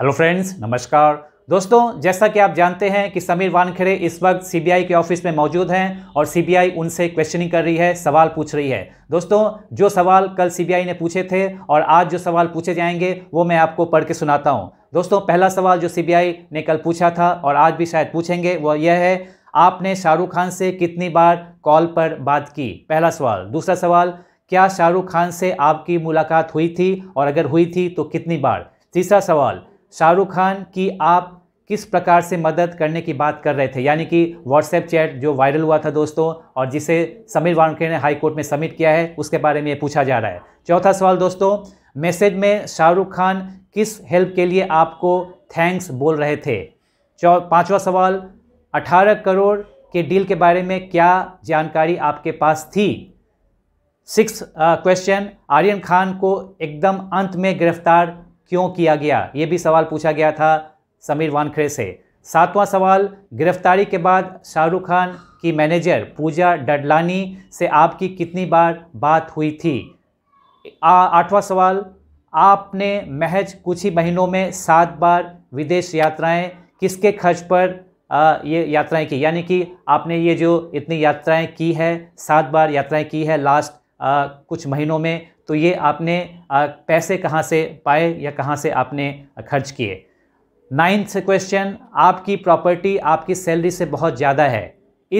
hello friends नमस्कार दोस्तों जैसा कि आप जानते हैं कि समीर वानखेड़े इस वक्त सीबीआई के ऑफिस में मौजूद हैं और सीबीआई उनसे क्वेश्चनिंग कर रही है सवाल पूछ रही है दोस्तों जो सवाल कल सीबीआई ने पूछे थे और आज जो सवाल पूछे जाएंगे वो मैं आपको पढ़ के सुनाता हूँ दोस्तों पहला सवाल जो सीबीआई ने कल पूछा था और आज भी शायद पूछेंगे वह यह है आपने शाहरुख खान से कितनी बार कॉल पर बात की पहला सवाल दूसरा सवाल क्या शाहरुख खान से आपकी मुलाकात हुई थी और अगर हुई थी तो कितनी बार तीसरा सवाल शाहरुख खान की आप किस प्रकार से मदद करने की बात कर रहे थे यानी कि व्हाट्सएप चैट जो वायरल हुआ था दोस्तों और जिसे समीर वानखे ने हाई कोर्ट में सबमिट किया है उसके बारे में ये पूछा जा रहा है चौथा सवाल दोस्तों मैसेज में शाहरुख खान किस हेल्प के लिए आपको थैंक्स बोल रहे थे चौ पाँचवा सवाल अठारह करोड़ के डील के बारे में क्या जानकारी आपके पास थी सिक्स क्वेश्चन आर्यन खान को एकदम अंत में गिरफ्तार क्यों किया गया ये भी सवाल पूछा गया था समीर वानखड़े से सातवां सवाल गिरफ्तारी के बाद शाहरुख खान की मैनेजर पूजा डडलानी से आपकी कितनी बार बात हुई थी आठवां सवाल आपने महज कुछ ही महीनों में सात बार विदेश यात्राएं किसके खर्च पर आ, ये यात्राएं की यानी कि आपने ये जो इतनी यात्राएं की है सात बार यात्राएं की है लास्ट आ, कुछ महीनों में तो ये आपने पैसे कहाँ से पाए या कहाँ से आपने खर्च किए नाइन्थ क्वेश्चन आपकी प्रॉपर्टी आपकी सैलरी से बहुत ज़्यादा है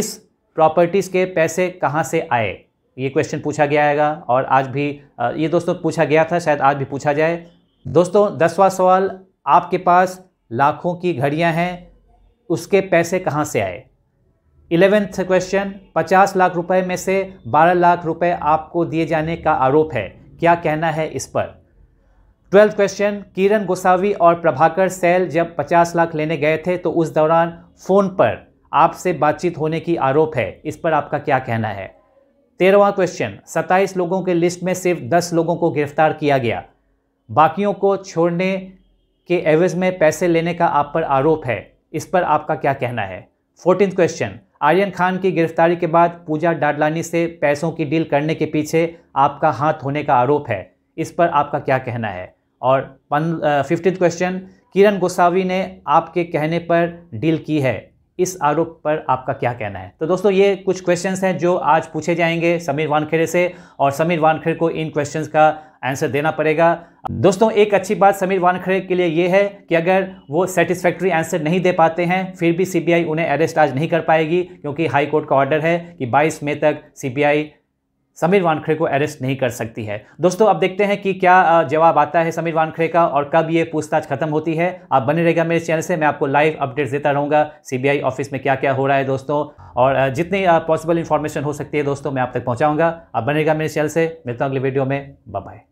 इस प्रॉपर्टीज़ के पैसे कहाँ से आए ये क्वेश्चन पूछा गया है और आज भी ये दोस्तों पूछा गया था शायद आज भी पूछा जाए दोस्तों दसवा सवाल आपके पास लाखों की घड़ियाँ हैं उसके पैसे कहाँ से आए इलेवेंथ क्वेश्चन पचास लाख रुपए में से बारह लाख रुपए आपको दिए जाने का आरोप है क्या कहना है इस पर ट्वेल्थ क्वेश्चन किरण गोसावी और प्रभाकर सैल जब 50 लाख लेने गए थे तो उस दौरान फ़ोन पर आपसे बातचीत होने की आरोप है इस पर आपका क्या कहना है तेरहवा क्वेश्चन 27 लोगों के लिस्ट में सिर्फ 10 लोगों को गिरफ्तार किया गया बाकियों को छोड़ने के एवज में पैसे लेने का आप पर आरोप है इस पर आपका क्या कहना है फोर्टीन क्वेश्चन आर्यन खान की गिरफ्तारी के बाद पूजा डाडलानी से पैसों की डील करने के पीछे आपका हाथ होने का आरोप है इस पर आपका क्या कहना है और फिफ्टीथ क्वेश्चन किरण गोसावी ने आपके कहने पर डील की है इस आरोप पर आपका क्या कहना है तो दोस्तों ये कुछ क्वेश्चंस हैं जो आज पूछे जाएंगे समीर वानखेड़े से और समीर वानखेड़े को इन क्वेश्चंस का आंसर देना पड़ेगा दोस्तों एक अच्छी बात समीर वानखेड़े के लिए ये है कि अगर वो सेटिस्फैक्ट्री आंसर नहीं दे पाते हैं फिर भी सीबीआई उन्हें अरेस्ट आज नहीं कर पाएगी क्योंकि हाई कोर्ट का ऑर्डर है कि 22 मई तक सीबीआई समीर वानखड़े को अरेस्ट नहीं कर सकती है दोस्तों अब देखते हैं कि क्या जवाब आता है समीर वानखड़े का और कब ये पूछताछ खत्म होती है आप बने रहेगा मेरे चैनल से मैं आपको लाइव अपडेट्स देता रहूँगा सीबीआई ऑफिस में क्या क्या हो रहा है दोस्तों और जितनी पॉसिबल इन्फॉर्मेशन हो सकती है दोस्तों मैं आप तक पहुँचाऊँगा आप बनेगा मेरे चैनल से मिलता हूँ अगले वीडियो में बाय